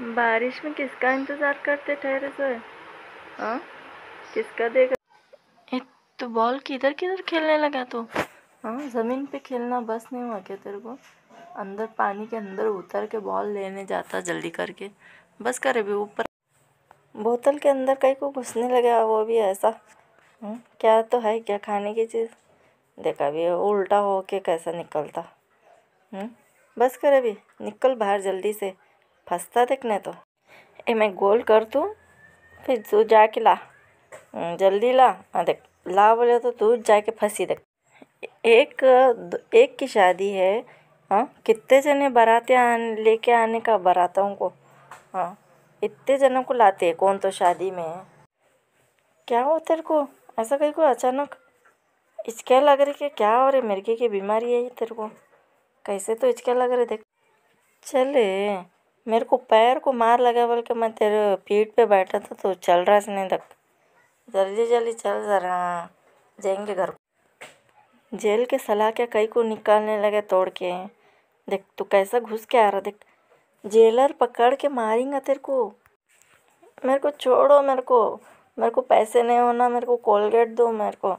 बारिश में किसका इंतज़ार करते ठहरे से हाँ किसका देगा ए तो बॉल किधर किधर खेलने लगा तो? हाँ ज़मीन पे खेलना बस नहीं हुआ क्या तेरे को अंदर पानी के अंदर उतर के बॉल लेने जाता जल्दी करके बस करे भी ऊपर बोतल के अंदर कहीं को घुसने लगा वो भी ऐसा हुँ? क्या तो है क्या खाने की चीज़ देखा भी उल्टा हो के कैसा निकलता हुँ? बस करे अभी निकल बाहर जल्दी से फंसता देखने तो ए मैं गोल कर तू फिर तू जाके ला हम्म, जल्दी ला हाँ देख ला बोले तो तू जाके फंसी देख एक एक की शादी है हाँ कितने जने बराते आने लेके आने का बरातों को हाँ इतने जनों को लाते हैं कौन तो शादी में है क्या हो तेरे को ऐसा कहीं को अचानक इचके लग रही है क्या हो रही मिर्गी की बीमारी है ये तेरे को कैसे तो इचके लग रहे देख चले मेरे को पैर को मार लगा बोल के मैं तेरे पीठ पे बैठा था तो चल रहा इसने तक जल्दी जल्दी चल ज़रा जाएंगे घर जेल के सलाह क्या कई को निकालने लगे तोड़ के देख तू कैसा घुस के आ रहा देख जेलर पकड़ के मारेंगा तेरे को मेरे को छोड़ो मेरे को मेरे को पैसे नहीं होना मेरे को कोलगेट दो मेरे को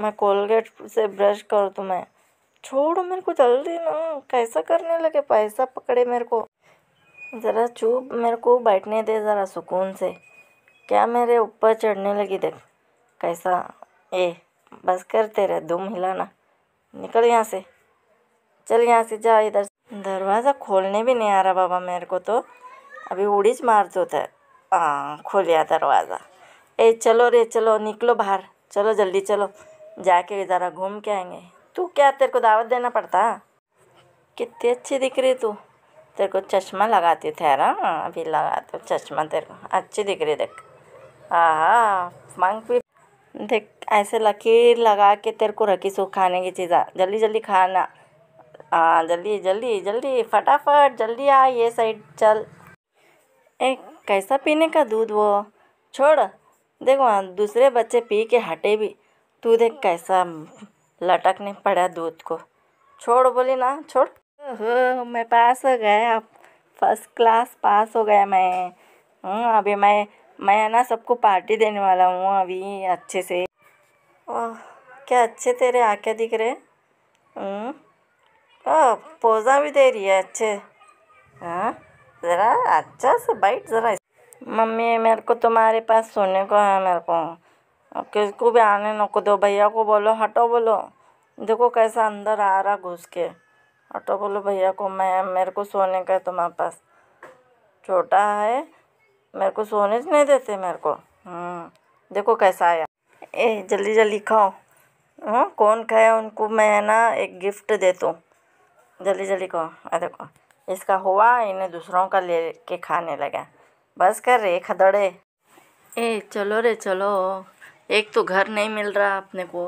मैं कोलगेट से ब्रश कर तुम्हें मैं छोड़ो मेरे को जल्दी ना कैसा करने लगे पैसा पकड़े मेरे को ज़रा चुप मेरे को बैठने दे ज़रा सुकून से क्या मेरे ऊपर चढ़ने लगी देख कैसा ए बस कर तेरे दुम हिलाना निकल यहाँ से चल यहाँ से जा इधर दरवाज़ा खोलने भी नहीं आ रहा बाबा मेरे को तो अभी उड़ीच मार दो थे हाँ खोल दरवाज़ा ए चलो रे चलो निकलो बाहर चलो जल्दी चलो जाके ज़रा घूम के आएंगे तू क्या तेरे को दावत देना पड़ता कितनी अच्छी दिख रही तू तेरे को चश्मा लगाती ठहरा अभी लगा दो तो चश्मा तेरे को अच्छी दिख रही देख हाँ मांग भी देख ऐसे लकीर लगा के तेरे को रखी सो खाने की चीज़ा जल्दी जल्दी खाना हाँ जल्दी जल्दी जल्दी फटाफट जल्दी आ ये साइड चल एक कैसा पीने का दूध वो छोड़ देख वहाँ दूसरे बच्चे पी के हटे भी तू देख कैसा लटकने पड़ा दूध को छोड़ बोली ना छोड़ हम्म, मैं पास हो गया फर्स्ट क्लास पास हो गया मैं हम्म, अभी मैं मैं है ना सबको पार्टी देने वाला हूँ अभी अच्छे से ओह क्या अच्छे तेरे आके दिख रहे हम्म, ओह पोजा भी दे रही है अच्छे हाँ ज़रा अच्छा से बैठ ज़रा मम्मी मेरे को तुम्हारे पास सोने को है मेरे को किसको भी आने नको दो भैया को बोलो हटो बोलो देखो कैसा अंदर आ रहा घुस के तो बोलो भैया को मैं मेरे को सोने का है तुम्हारे पास छोटा है मेरे को सोने नहीं देते मेरे को हम्म, देखो कैसा आया ए जल्दी जल्दी खाओ हाँ कौन खाए उनको मैं ना एक गिफ्ट देता हूँ जल्दी जल्दी खाओ अरे देखो इसका हुआ इन्हें दूसरों का ले के खाने लगा बस कर रे खदड़े ए चलो रे चलो एक तो घर नहीं मिल रहा अपने को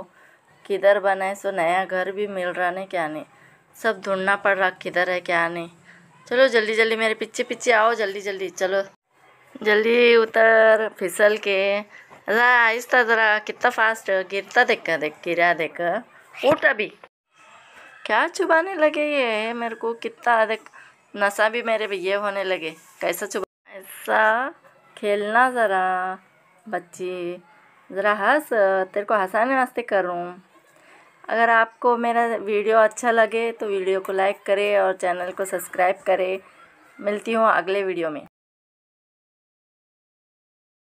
किधर बनाए सो नया घर भी मिल रहा नहीं क्या नहीं सब ढूंढना पड़ रहा किधर है क्या नहीं चलो जल्दी जल्दी मेरे पीछे पीछे आओ जल्दी जल्दी चलो जल्दी उतर फिसल के आहिस्ता ज़रा कितना फास्ट गिरता देखा देख गिरा देख उठ अभी क्या चुबाने लगे ये मेरे को कितना देख नशा भी मेरे ये होने लगे कैसा चुबा ऐसा खेलना ज़रा बच्ची ज़रा हंस तेरे को हंसाने वास्ते करूँ अगर आपको मेरा वीडियो अच्छा लगे तो वीडियो को लाइक करें और चैनल को सब्सक्राइब करें मिलती हूँ अगले वीडियो में